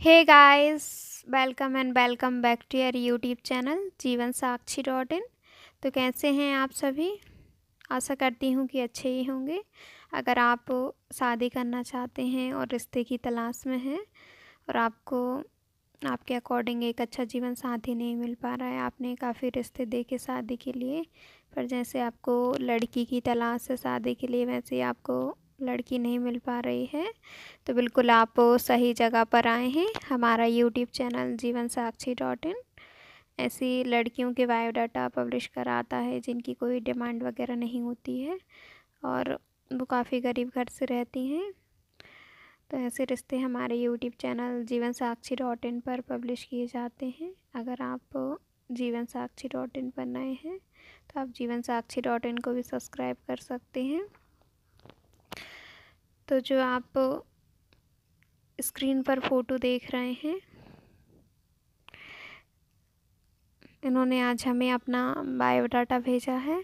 hey guys welcome and welcome back to your YouTube channel Jeevan Sakshi dot in तो कैसे हैं आप सभी आशा करती हूँ कि अच्छे ही होंगे अगर आप शादी करना चाहते हैं और रिश्ते की तलाश में हैं और आपको आपके अकॉर्डिंग एक अच्छा जीवन साथी नहीं मिल पा रहा है आपने काफ़ी रिश्ते देखे शादी के लिए पर जैसे आपको लड़की की तलाश है शादी के लिए वैसे आपको लड़की नहीं मिल पा रही है तो बिल्कुल आप सही जगह पर आए हैं हमारा YouTube channel Jeevan Sakshi dot in ऐसी लड़कियों के बायोडाटा पब्लिश कराता है जिनकी कोई डिमांड वगैरह नहीं होती है और वो काफ़ी गरीब घर से रहती हैं तो ऐसे रिश्ते हमारे YouTube channel Jeevan Sakshi dot in पर पब्लिश किए जाते हैं अगर आप जीवन साक्षी डॉट इन पर नए हैं तो आप जीवन साक्षी डॉट इन को भी सब्सक्राइब कर सकते हैं तो जो आप स्क्रीन पर फ़ोटो देख रहे हैं इन्होंने आज हमें अपना बायोडाटा भेजा है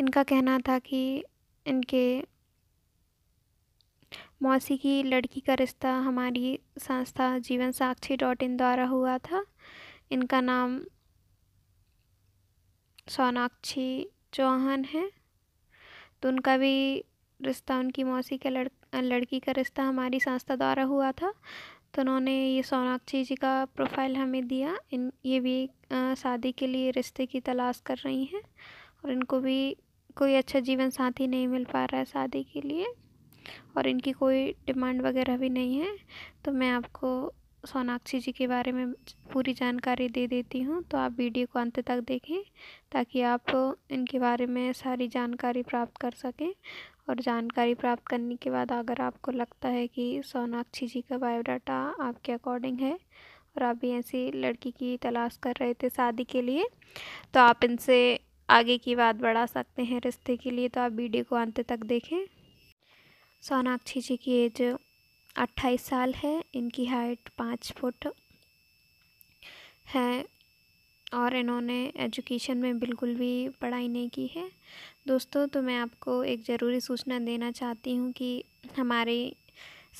इनका कहना था कि इनके मौसी की लड़की का रिश्ता हमारी संस्था जीवन साक्षी डॉट इन द्वारा हुआ था इनका नाम सोनाक्षी चौहान है तो उनका भी रिश्ता उनकी मौसी के लड़ लड़की का रिश्ता हमारी संस्था द्वारा हुआ था तो उन्होंने ये सोनाक्षी जी का प्रोफाइल हमें दिया इन ये भी शादी के लिए रिश्ते की तलाश कर रही हैं और इनको भी कोई अच्छा जीवन साथी नहीं मिल पा रहा है शादी के लिए और इनकी कोई डिमांड वगैरह भी नहीं है तो मैं आपको सोनाक्षी जी के बारे में पूरी जानकारी दे देती हूँ तो आप वीडियो को अंत तक देखें ताकि आप इनके बारे में सारी जानकारी प्राप्त कर सकें और जानकारी प्राप्त करने के बाद अगर आपको लगता है कि सोनाक्षी जी का बायोडाटा आपके अकॉर्डिंग है और आप भी ऐसी लड़की की तलाश कर रहे थे शादी के लिए तो आप इनसे आगे की बात बढ़ा सकते हैं रिश्ते के लिए तो आप वीडियो को अंत तक देखें सोनाक्षी जी की एज अट्ठाईस साल है इनकी हाइट पाँच फुट है और इन्होंने एजुकेशन में बिल्कुल भी पढ़ाई नहीं की है दोस्तों तो मैं आपको एक ज़रूरी सूचना देना चाहती हूँ कि हमारी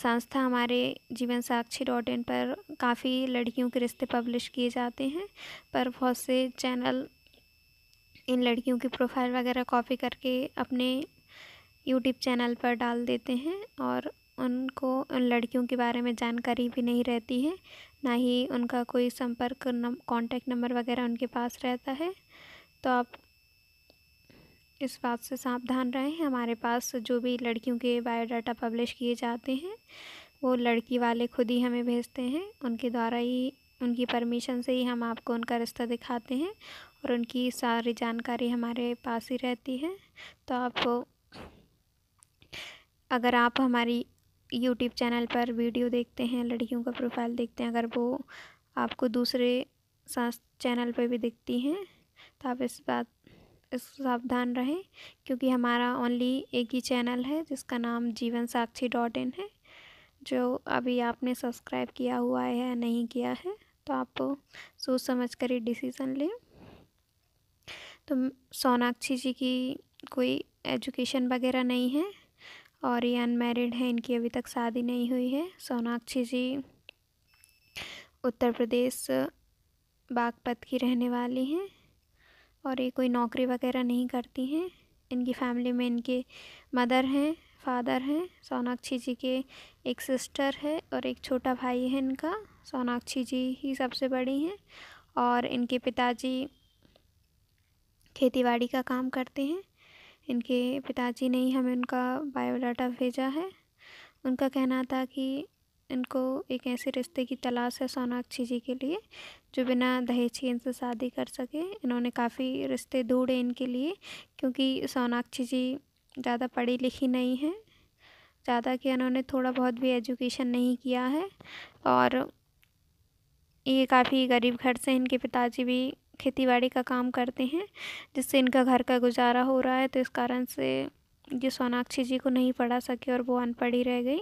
संस्था हमारे जीवन साक्षी डॉट इन पर काफ़ी लड़कियों के रिश्ते पब्लिश किए जाते हैं पर बहुत से चैनल इन लड़कियों की प्रोफाइल वगैरह कॉपी करके अपने यूट्यूब चैनल पर डाल देते हैं और उनको उन लड़कियों के बारे में जानकारी भी नहीं रहती है ना ही उनका कोई संपर्क नम कॉन्टैक्ट नंबर वगैरह उनके पास रहता है तो आप इस बात से सावधान रहें हमारे पास जो भी लड़कियों के बायोडाटा पब्लिश किए जाते हैं वो लड़की वाले खुद ही हमें भेजते हैं उनके द्वारा ही उनकी परमिशन से ही हम आपको उनका रिश्ता दिखाते हैं और उनकी सारी जानकारी हमारे पास ही रहती है तो आप अगर आप हमारी यूट्यूब चैनल पर वीडियो देखते हैं लड़कियों का प्रोफाइल देखते हैं अगर वो आपको दूसरे सांस चैनल पर भी दिखती हैं तो आप इस बात इस सावधान रहें क्योंकि हमारा ओनली एक ही चैनल है जिसका नाम जीवन साक्षी डॉट इन है जो अभी आपने सब्सक्राइब किया हुआ है या नहीं किया है तो आप सोच समझ कर ही डिसीज़न लें तो सोनाक्षी जी की कोई एजुकेशन वगैरह नहीं है और ये अनमेरिड हैं इनकी अभी तक शादी नहीं हुई है सोनाक्षी जी उत्तर प्रदेश बागपत की रहने वाली हैं और ये कोई नौकरी वगैरह नहीं करती हैं इनकी फैमिली में इनके मदर हैं फादर हैं सोनाक्षी जी के एक सिस्टर है और एक छोटा भाई है इनका सोनाक्षी जी ही सबसे बड़ी हैं और इनके पिताजी खेतीबाड़ी का काम करते हैं इनके पिताजी ने ही हमें उनका बायोडाटा भेजा है उनका कहना था कि इनको एक ऐसे रिश्ते की तलाश है सोनाक्षी जी के लिए जो बिना दहेज के इनसे शादी कर सके इन्होंने काफ़ी रिश्ते ढूंढे इनके लिए क्योंकि सोनाक्षी जी ज़्यादा पढ़ी लिखी नहीं है ज़्यादा कि इन्होंने थोड़ा बहुत भी एजुकेशन नहीं किया है और ये काफ़ी गरीब घर से इनके पिताजी भी खेती बाड़ी का काम करते हैं जिससे इनका घर का गुजारा हो रहा है तो इस कारण से ये सोनाक्षी जी को नहीं पढ़ा सके और वो अनपढ़ ही रह गई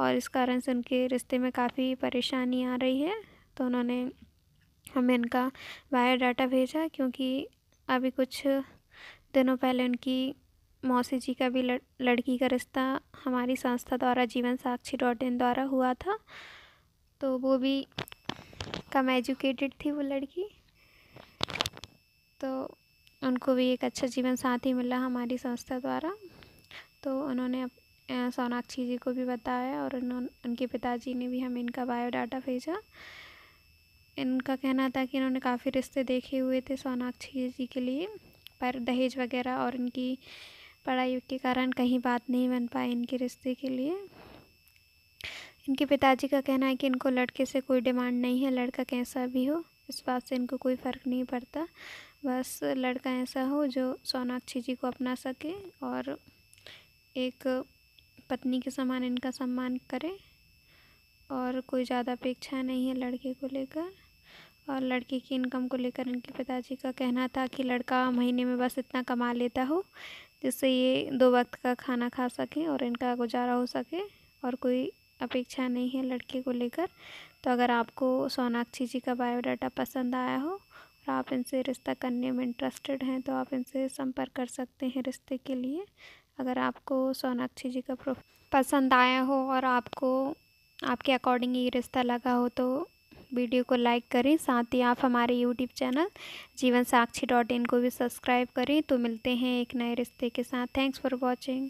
और इस कारण से उनके रिश्ते में काफ़ी परेशानी आ रही है तो उन्होंने हमें इनका बायोडाटा भेजा क्योंकि अभी कुछ दिनों पहले उनकी मौसी जी का भी लड़, लड़की का रिश्ता हमारी संस्था द्वारा जीवन साक्षी डॉट इन द्वारा हुआ था तो वो भी कम एजुकेटेड थी वो लड़की तो उनको भी एक अच्छा जीवन साथी मिला हमारी संस्था द्वारा तो उन्होंने सोनाक्षी जी को भी बताया और उन्होंने उनके पिताजी ने भी हमें इनका बायोडाटा भेजा इनका कहना था कि इन्होंने काफ़ी रिश्ते देखे हुए थे सोनाक्षी जी के लिए पर दहेज वगैरह और इनकी पढ़ाई के कारण कहीं बात नहीं बन पाई इनके रिश्ते के लिए इनके पिताजी का कहना है कि इनको लड़के से कोई डिमांड नहीं है लड़का कैसा भी हो इस बात से इनको कोई फ़र्क नहीं पड़ता बस लड़का ऐसा हो जो सोनाक्षी जी को अपना सके और एक पत्नी के समान इनका सम्मान करे और कोई ज़्यादा अपेक्षा नहीं है लड़के को लेकर और लड़के की इनकम को लेकर इनके पिताजी का कहना था कि लड़का महीने में बस इतना कमा लेता हो जिससे ये दो वक्त का खाना खा सके और इनका गुजारा हो सके और कोई अपेक्षा नहीं है लड़के को लेकर तो अगर आपको सोनाक्षी जी का बायोडाटा पसंद आया हो आप इनसे रिश्ता करने में इंटरेस्टेड हैं तो आप इनसे संपर्क कर सकते हैं रिश्ते के लिए अगर आपको सोनाक्षी जी का प्रोफ पसंद आया हो और आपको आपके अकॉर्डिंग ये रिश्ता लगा हो तो वीडियो को लाइक करें साथ ही आप हमारे YouTube channel Jeevan Sakshi dot in को भी सब्सक्राइब करें तो मिलते हैं एक नए रिश्ते के साथ थैंक्स फॉर वॉचिंग